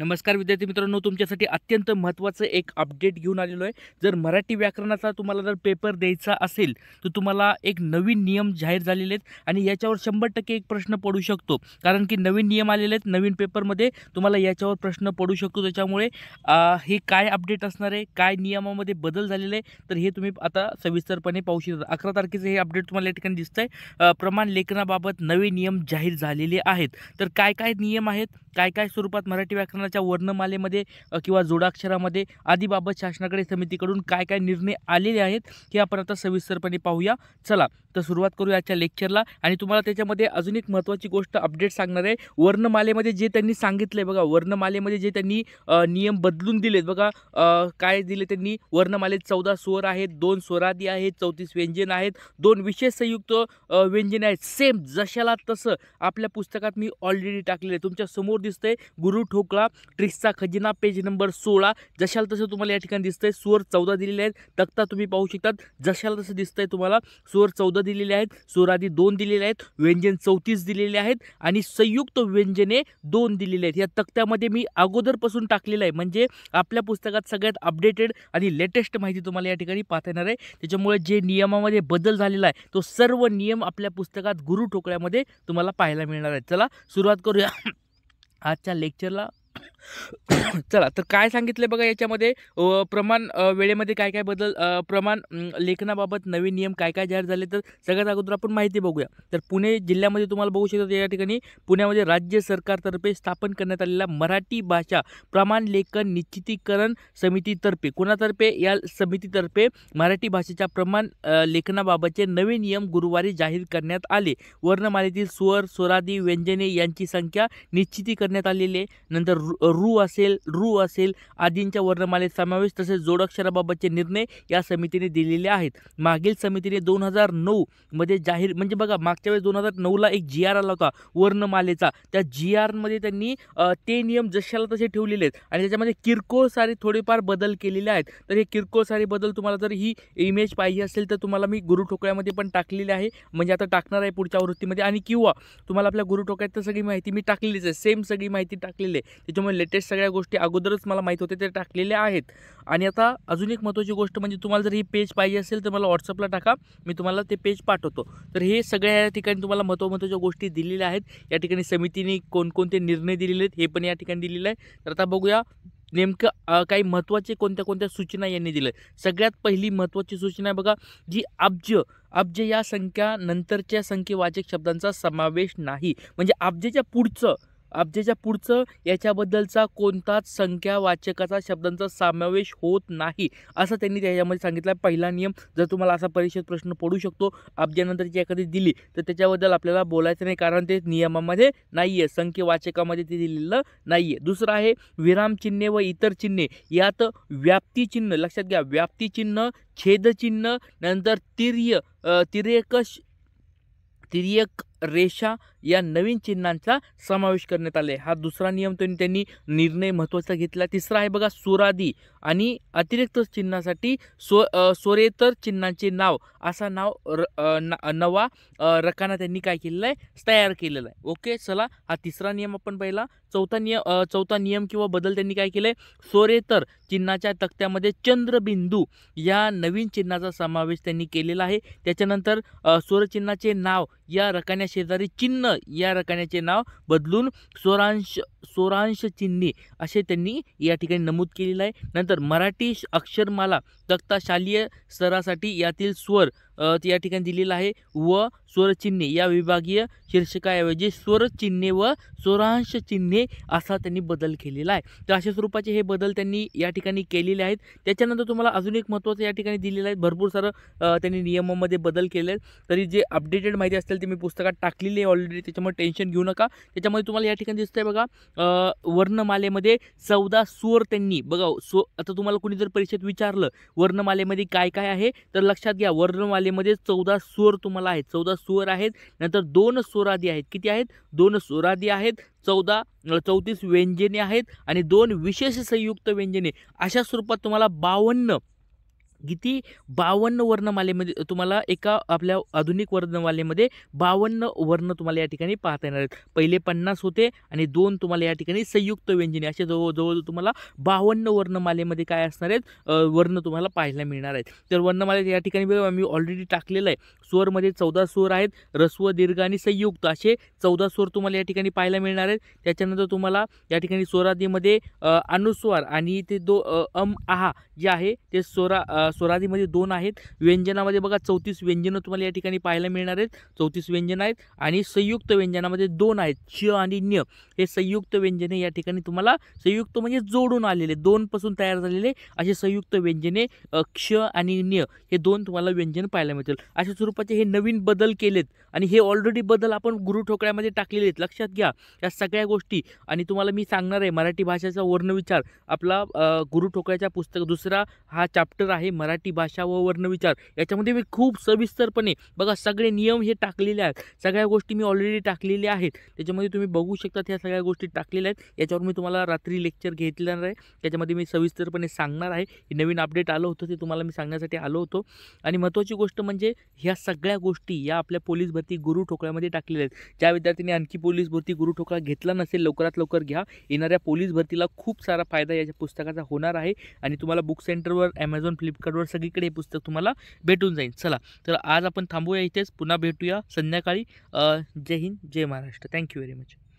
नमस्कार विद्यार्थी मित्रांनो तुमच्यासाठी अत्यंत महत्त्वाचं एक अपडेट घेऊन आलेलो आहे जर मराठी व्याकरणाचा तुम्हाला जर पेपर द्यायचा असेल तर तुम्हाला एक नवीन नियम जाहीर झालेले आहेत आणि याच्यावर शंभर टक्के एक प्रश्न पडू शकतो कारण की नवीन नियम आलेले आहेत नवीन पेपरमध्ये तुम्हाला याच्यावर प्रश्न पडू शकतो त्याच्यामुळे हे काय अपडेट असणार आहे काय नियमामध्ये बदल झालेले आहे तर हे तुम्ही आता सविस्तरपणे पाहू शकता अकरा तारखेचं हे अपडेट तुम्हाला या ठिकाणी दिसतं आहे प्रमाण लेखनाबाबत नवे नियम जाहीर झालेले आहेत तर काय काय नियम आहेत काय काय स्वरूपात मराठी व्याकरणाचे शासनाच्या वर्णमालेमध्ये किंवा जोडाक्षरामध्ये आदीबाबत शासनाकडे समितीकडून काय काय निर्णय आलेले आहेत हे आपण आता सविस्तरपणे पाहूया चला तर सुरुवात करू आजच्या लेक्चरला आणि तुम्हाला त्याच्यामध्ये अजून एक महत्त्वाची गोष्ट अपडेट सांगणार आहे वर्णमालेमध्ये जे त्यांनी सांगितलं बघा वर्णमालेमध्ये जे त्यांनी नियम बदलून दिलेत बघा काय दिले त्यांनी वर्णमालेत चौदा स्वर आहेत दोन स्वरादी आहेत चौतीस व्यंजन आहेत दोन विशेष संयुक्त व्यंजन आहेत सेम जशाला तसं आपल्या पुस्तकात मी ऑलरेडी टाकलेलं आहे तुमच्या समोर दिसतंय गुरु ठोकळा ट्रिक्सचा खजिना पेज नंबर सोळा जशाल तसं तुम्हाला या ठिकाणी दिसतंय सुवर चौदा दिलेले आहेत तक्ता तुम्ही पाहू शकतात जशाल तसं दिसतंय तुम्हाला सुवर चौदा दिलेले आहेत आधी दोन दिलेले आहेत व्यंजन चौतीस दिलेले आहेत आणि संयुक्त व्यंजने दोन दिलेले आहेत या तक्त्यामध्ये मी अगोदरपासून टाकलेलं आहे म्हणजे आपल्या पुस्तकात सगळ्यात अपडेटेड आणि लेटेस्ट माहिती तुम्हाला या ठिकाणी पाहता येणार आहे त्याच्यामुळे जे नियमामध्ये बदल झालेला आहे तो सर्व नियम आपल्या पुस्तकात गुरु ठोकळ्यामध्ये तुम्हाला पाहायला मिळणार आहे चला सुरुवात करूया आजच्या लेक्चरला चला तर काय सांगितलं बघा याच्यामध्ये प्रमाण वेळेमध्ये काय काय बदल प्रमाण लेखनाबाबत नवीन नियम काय काय जाहीर झाले तर सगळ्यात अगोदर आपण माहिती बघूया तर पुणे जिल्ह्यामध्ये तुम्हाला बघू शकता या ठिकाणी पुण्यामध्ये राज्य सरकारतर्फे स्थापन करण्यात आलेला मराठी भाषा प्रमाण लेखन निश्चितीकरण समितीतर्फे कोणातर्फे या समितीतर्फे मराठी भाषेच्या प्रमाण लेखनाबाबतचे नवे नियम गुरुवारी जाहीर करण्यात आले वर्णमालेतील स्वर स्वरादी व्यंजने यांची संख्या निश्चिती करण्यात आलेली नंतर रू असेल रू असेल आदींच्या वर्णमालेत समावेश तसेच जोडाक्षराबाबतचे निर्णय या समितीने दिलेले आहेत मागील समितीने दोन हजार नऊमध्ये जाहीर म्हणजे बघा मागच्या वेळेस दोन हजार नऊला एक जी आर आला होता वर्णमालेचा त्या जी आरमध्ये त्यांनी ते नियम जशाला तसे ठेवलेले आहेत आणि त्याच्यामध्ये किरकोळ सारे थोडेफार बदल केलेले आहेत तर हे किरकोळ सारे बदल तुम्हाला जर ही इमेज पाहिजे असेल तर तुम्हाला मी गुरु ठोकळ्यामध्ये पण टाकलेले आहे म्हणजे आता टाकणार आहे पुढच्या वृत्तीमध्ये आणि किंवा तुम्हाला आपल्या ठोक्यात तर सगळी माहिती मी टाकलेलीच आहे सेम सगळी माहिती टाकलेली आहे त्याच्यामुळे लेटेस्ट सगळ्या गोष्टी अगोदरच मला माहीत होते ते टाकलेल्या आहेत आणि आता अजून एक महत्त्वाची गोष्ट म्हणजे तुम्हाला जर ही पेज पाहिजे असेल तर मला व्हॉट्सअपला टाका मी तुम्हाला ते पेज पाठवतो तर हे सगळ्या या ठिकाणी तुम्हाला महत्त्व गोष्टी दिलेल्या आहेत या ठिकाणी समितीने कोणकोणते निर्णय दिलेले आहेत हे पण या ठिकाणी दिलेलं आहे तर आता बघूया नेमकं काही महत्त्वाचे कोणत्या कोणत्या सूचना यांनी दिल्या सगळ्यात पहिली महत्त्वाची सूचना आहे बघा जी अब्ज अब्ज या संख्या नंतरच्या संख्येवाचक शब्दांचा समावेश नाही म्हणजे अब्जेच्या पुढचं अब्जेच्या पुढचं याच्याबद्दलचा कोणताच संख्या वाचकाचा शब्दांचा समावेश होत नाही असं त्यांनी त्याच्यामध्ये सांगितलं पहिला नियम जर तुम्हाला असा परिषद प्रश्न पडू शकतो अब्जानंतरची एखादी दिली तर त्याच्याबद्दल आपल्याला बोलायचं नाही कारण ते नियमामध्ये नाही आहे वाचकामध्ये ते दिलेलं नाही आहे दुसरं आहे विरामचिन्हे व इतर चिन्हे यात व्याप्तीचिन्ह लक्षात घ्या व्याप्तीचिन्ह छेदचिन्ह नंतर तिर्य तिरेकश तिर्यक रेषा या नवीन चिन्हांचा समावेश करण्यात आला आहे हा दुसरा नियम त्यांनी निर्णय महत्त्वाचा घेतला तिसरा आहे बघा सुरादी आणि अतिरिक्त चिन्हासाठी सो सोरेतर चिन्हांचे नाव असा नाव र नवा रकाना त्यांनी काय केलेलं आहे तयार केलेला आहे ओके चला हा तिसरा नियम आपण पहिला चौथा नियम चौथा नियम किंवा बदल त्यांनी काय केलं आहे सोरेतर चिन्हाच्या तक्त्यामध्ये चंद्रबिंदू या नवीन चिन्हाचा समावेश त्यांनी केलेला आहे त्याच्यानंतर सूर्यचिन्हाचे नाव या रकाने शेजारी चिन्ह या रकान्याचे नाव बदलून सोरांश सोरांश चिन्हे असे त्यांनी या ठिकाणी नमूद केलेलं आहे नंतर मराठी अक्षरमाला तक्ताशालीय स्तरासाठी यातील स्वर या ठिकाणी दिलेलं आहे व स्वरचिन्हे या विभागीय शीर्षकाऐवजी स्वरचिन्हे व स्वरांश चिन्हे असा त्यांनी बदल केलेला आहे तर अशा स्वरूपाचे हे बदल त्यांनी या ठिकाणी केलेले आहेत त्याच्यानंतर तुम्हाला अजून एक महत्त्वाचं या ठिकाणी दिलेलं आहे भरपूर सारं त्यांनी नियमामध्ये बदल केले आहेत तरी जे अपडेटेड माहिती असेल ते मी पुस्तकात टाकलेली आहे ऑलरेडी त्याच्यामुळे टेन्शन घेऊ नका त्याच्यामध्ये तुम्हाला या ठिकाणी दिसतंय बघा वर्णमालेमध्ये चौदा स्वर त्यांनी बघा स्व आता तुम्हाला कोणी जर परीक्षेत विचारलं वर्णमालेमध्ये काय काय आहे तर लक्षात घ्या वर्णमाले मध्ये चौदा स्वर तुम्हाला आहेत चौदा स्वर आहेत नंतर दोन स्वरादी आहेत किती आहेत दोन स्वरादी आहेत चौदा चौतीस व्यंजने आहेत आणि दोन विशेष संयुक्त व्यंजने अशा स्वरूपात तुम्हाला बावन्न किती बावन्न वर्णमालेमध्ये तुम्हाला एका आपल्या आधुनिक वर्णमालेमध्ये बावन्न वर्ण तुम्हाला या ठिकाणी पाहता येणार आहेत पहिले पन्नास होते आणि दोन तुम्हाला या ठिकाणी संयुक्त व्यंजने असे जवळजवळ तुम्हाला बावन्न वर्णमालेमध्ये काय असणार आहेत वर्ण तुम्हाला पाहायला मिळणार आहेत तर वर्णमाले या ठिकाणी मी ऑलरेडी टाकलेलं आहे स्वरमध्ये चौदा स्वर आहेत रस्व दीर्घ आणि संयुक्त असे चौदा स्वर तुम्हाला या ठिकाणी पाहायला मिळणार आहेत त्याच्यानंतर तुम्हाला या ठिकाणी स्वरादीमध्ये अनुस्वार आणि ते दो अम आहा जे आहे ते स्वरा स्वराधीमध्ये दोन आहेत व्यंजनामध्ये बघा चौतीस व्यंजनं तुम्हाला या ठिकाणी पाहायला मिळणार आहेत चौतीस व्यंजन आहेत आणि संयुक्त व्यंजनामध्ये दोन आहेत च आणि न्य हे संयुक्त व्यंजने या ठिकाणी तुम्हाला संयुक्त म्हणजे जोडून आलेले दोनपासून तयार झालेले असे संयुक्त व्यंजने क्ष आणि न्य हे दोन तुम्हाला व्यंजन पाहायला मिळतील अशा स्वरूपाचे हे नवीन बदल केलेत आणि हे ऑलरेडी बदल आपण गुरुठोकळ्यामध्ये टाकलेले आहेत लक्षात घ्या या सगळ्या गोष्टी आणि तुम्हाला मी सांगणार आहे मराठी भाषेचा वर्णविचार आपला गुरुठोकळ्याच्या पुस्तक दुसरा हा चॅप्टर आहे मराठी भाषा व वर्णविचार याच्यामध्ये मी खूप सविस्तरपणे बघा सगळे नियम हे टाकलेले आहेत सगळ्या गोष्टी मी ऑलरेडी टाकलेल्या आहेत त्याच्यामध्ये तुम्ही बघू शकता ह्या सगळ्या गोष्टी टाकलेल्या आहेत याच्यावर मी तुम्हाला रात्री लेक्चर घेतलेलं आहे त्याच्यामध्ये मी सविस्तरपणे सांगणार आहे हे नवीन अपडेट आलं होतं ते तुम्हाला मी सांगण्यासाठी आलो होतो आणि महत्त्वाची गोष्ट म्हणजे ह्या सगळ्या गोष्टी या आपल्या पोलीस भरती गुरु ठोकळ्यामध्ये टाकलेल्या आहेत ज्या विद्यार्थ्यांनी आणखी पोलीस भरती गुरु ठोकळा घेतला नसेल लवकरात लवकर घ्या येणाऱ्या पोलीस भरतीला खूप सारा फायदा याच्या पुस्तकाचा होणार आहे आणि तुम्हाला बुक सेंटरवर ॲमेझॉन फ्लिपकार्ट सगळीकडे हे पुस्तक तुम्हाला भेटून जाईल चला तर आज आपण थांबूया इथेच पुन्हा भेटूया संध्याकाळी जय हिंद जय महाराष्ट्र थँक्यू व्हेरी मच